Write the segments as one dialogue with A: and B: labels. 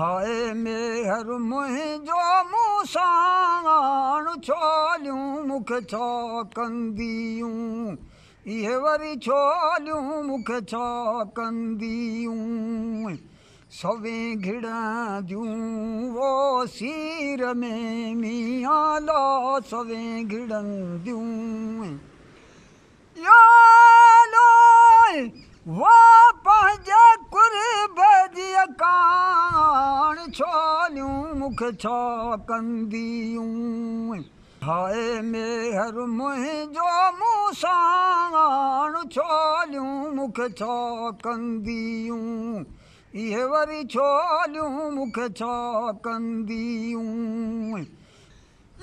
A: मेहर मुंहिंजो मूं सामाण छोलियूं मूंखे छा कंदियूं इहे वरी छोलियूं मूंखे छा कंदियूं सवें वो सीर में मियाला सवें घिड़ंदियूं मूंखे छा कंदियूं ठाहे मेहर मुंहिंजो मूं साण छोलियूं मूंखे छा कंदियूं इहे वरी छोलियूं मूंखे छा कंदियूं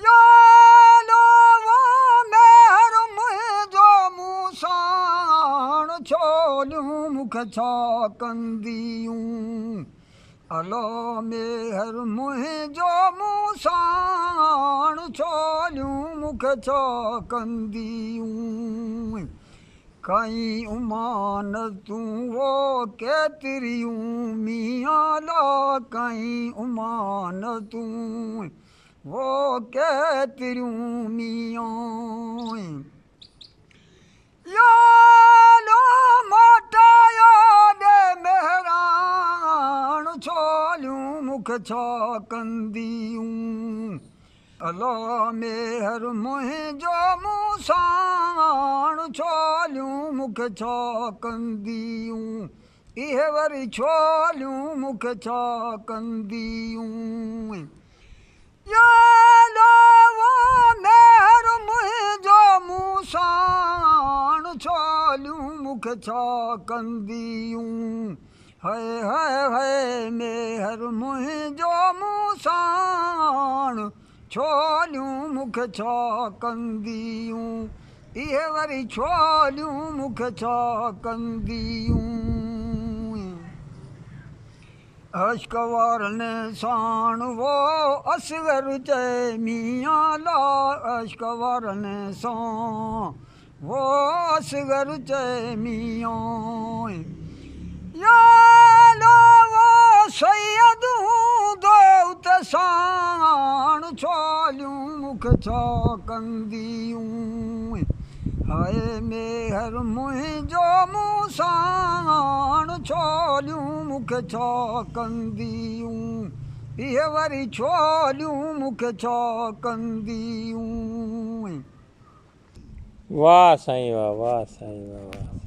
A: योर मुंहिंजो छा कंदियूं अलो मेहर मुंहिंजो मूं साण छोलियूं मूंखे छा कंदियूं कई उमान तूं वो केतिरियूं मीआं ला कई उमान तूं वो केतिरियूं मीआं मूंखे छा कंदियूं अलो मुंहिंजो मूं छोलियूं मूंखे छा कंदियूं इहे वरी छोलियूं छा कंदियूं हय हय हय मेहर जो मूंसाण छोलियूं मुख छा कंदियूं इहे वरी छोलियूं मुख छा कंदियूं अश्कवार ने साण वो असगर चए मिया ला अश्कवार ने सां वो असगर चए मिया वालियूं मुख छा कंदियूं हाय मेहर मुंहिंजो मूं सां छोलियूं मूंख छा कंदियूं इहे वरी छोलियूं मूंख छा कंदियूं वाह साईं वाह वाह साईं वाह वाह